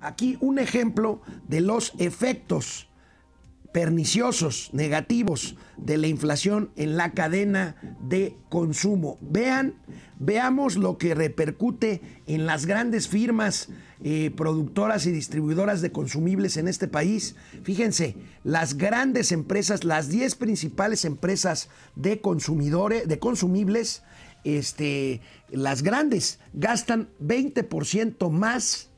Aquí un ejemplo de los efectos perniciosos, negativos de la inflación en la cadena de consumo. Vean, veamos lo que repercute en las grandes firmas eh, productoras y distribuidoras de consumibles en este país. Fíjense, las grandes empresas, las 10 principales empresas de consumidores, de consumibles, este, las grandes gastan 20% más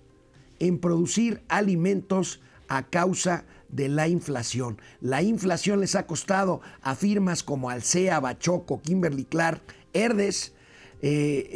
en producir alimentos a causa de la inflación. La inflación les ha costado a firmas como Alcea, Bachoco, Kimberly Clark, Herdes, eh,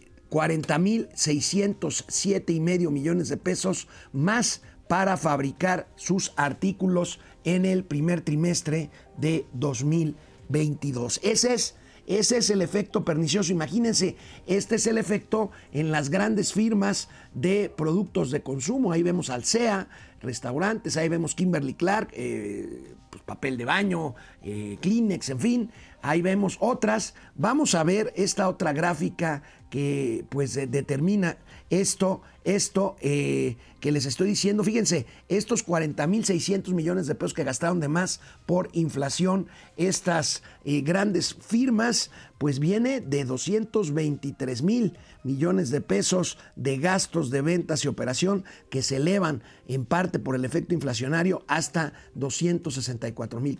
eh, 40.607 y medio millones de pesos más para fabricar sus artículos en el primer trimestre de 2022. Ese es ese es el efecto pernicioso. Imagínense, este es el efecto en las grandes firmas de productos de consumo. Ahí vemos Alsea, restaurantes, ahí vemos Kimberly Clark, eh, pues, papel de baño, eh, Kleenex, en fin. Ahí vemos otras. Vamos a ver esta otra gráfica que pues determina esto, esto eh, que les estoy diciendo. Fíjense, estos 40 mil 600 millones de pesos que gastaron de más por inflación, estas eh, grandes firmas, pues viene de 223 mil millones de pesos de gastos de ventas y operación que se elevan en parte por el efecto inflacionario hasta 264 mil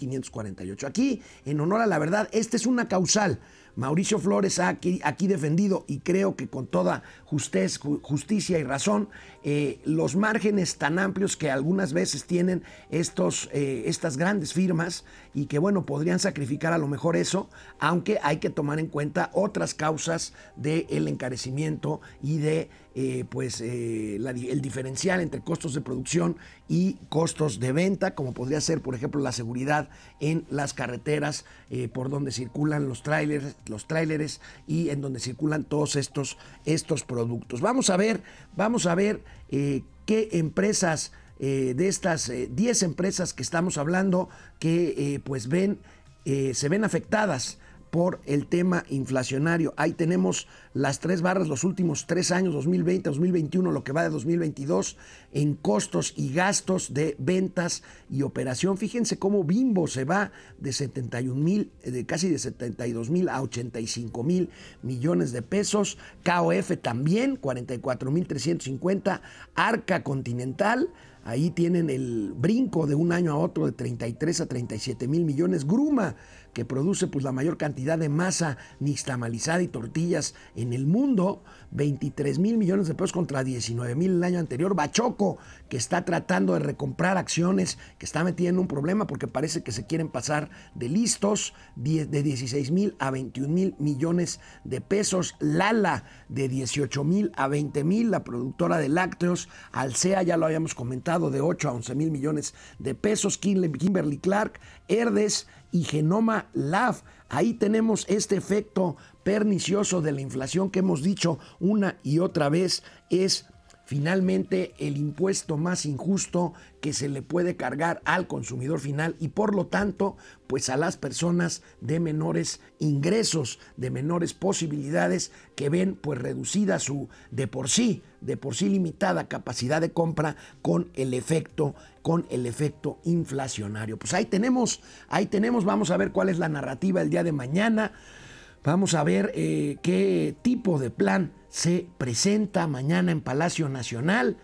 Aquí, en honor a la verdad, esta es una causal. Mauricio Flores ha aquí, defendido, y creo que con toda justicia y razón, eh, los márgenes tan amplios que algunas veces tienen estos, eh, estas grandes firmas y que, bueno, podrían sacrificar a lo mejor eso, aunque hay que tomar en cuenta otras causas del encarecimiento y de eh, pues el diferencial entre costos de producción y costos de venta, como podría ser, por ejemplo, la seguridad en las carreteras por donde circulan los trailers los tráileres y en donde circulan todos estos, estos productos. Vamos a ver, vamos a ver eh, qué empresas eh, de estas 10 eh, empresas que estamos hablando que pues ven, se ven afectadas por el tema inflacionario. Ahí tenemos las tres barras, los últimos tres años, 2020, 2021, lo que va de 2022, en costos y gastos de ventas y operación. Fíjense cómo Bimbo se va de 71 mil, eh, de casi de 72 mil a 85 mil millones de pesos. KOF también, 44 mil 350. Arca Continental Ahí tienen el brinco de un año a otro de 33 a 37 mil millones. Gruma, que produce pues, la mayor cantidad de masa nixtamalizada y tortillas en el mundo, 23 mil millones de pesos contra 19 mil el año anterior. Bachoco, que está tratando de recomprar acciones, que está metiendo un problema porque parece que se quieren pasar de listos, de 16 mil a 21 mil millones de pesos. Lala, de 18 mil a 20 mil, la productora de lácteos. Alcea, ya lo habíamos comentado de 8 a 11 mil millones de pesos, Kimberly Clark, Herdes y Genoma Lab. Ahí tenemos este efecto pernicioso de la inflación que hemos dicho una y otra vez es finalmente el impuesto más injusto que se le puede cargar al consumidor final y por lo tanto pues a las personas de menores ingresos, de menores posibilidades que ven pues reducida su de por sí, de por sí limitada capacidad de compra con el efecto con el efecto inflacionario. Pues ahí tenemos, ahí tenemos, vamos a ver cuál es la narrativa el día de mañana. Vamos a ver eh, qué tipo de plan se presenta mañana en Palacio Nacional.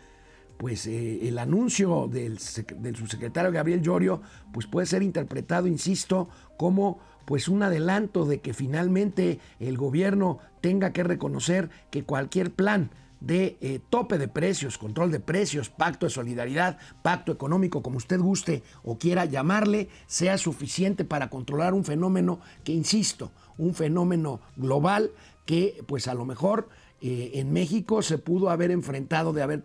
Pues eh, el anuncio del, subsecretario Gabriel Llorio pues puede ser interpretado, insisto, como pues un adelanto de que finalmente el gobierno tenga que reconocer que cualquier plan de eh, tope de precios, control de precios, pacto de solidaridad, pacto económico, como usted guste o quiera llamarle, sea suficiente para controlar un fenómeno que, insisto, un fenómeno global que pues a lo mejor eh, en México se pudo haber enfrentado de haber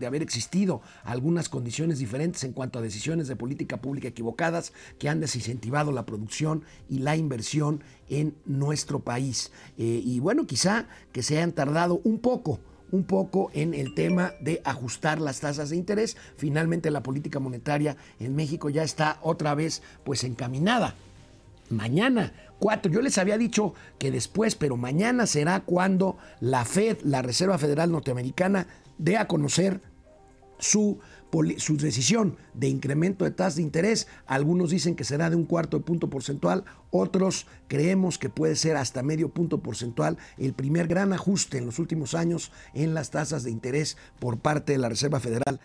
de haber existido algunas condiciones diferentes en cuanto a decisiones de política pública equivocadas que han desincentivado la producción y la inversión en nuestro país. Eh, y bueno, quizá que se hayan tardado un poco un poco en el tema de ajustar las tasas de interés. Finalmente la política monetaria en México ya está otra vez pues encaminada mañana. Cuatro, yo les había dicho que después, pero mañana será cuando la Fed, la Reserva Federal Norteamericana, dé a conocer su, su, decisión de incremento de tasa de interés. Algunos dicen que será de un cuarto de punto porcentual, otros creemos que puede ser hasta medio punto porcentual el primer gran ajuste en los últimos años en las tasas de interés por parte de la Reserva Federal.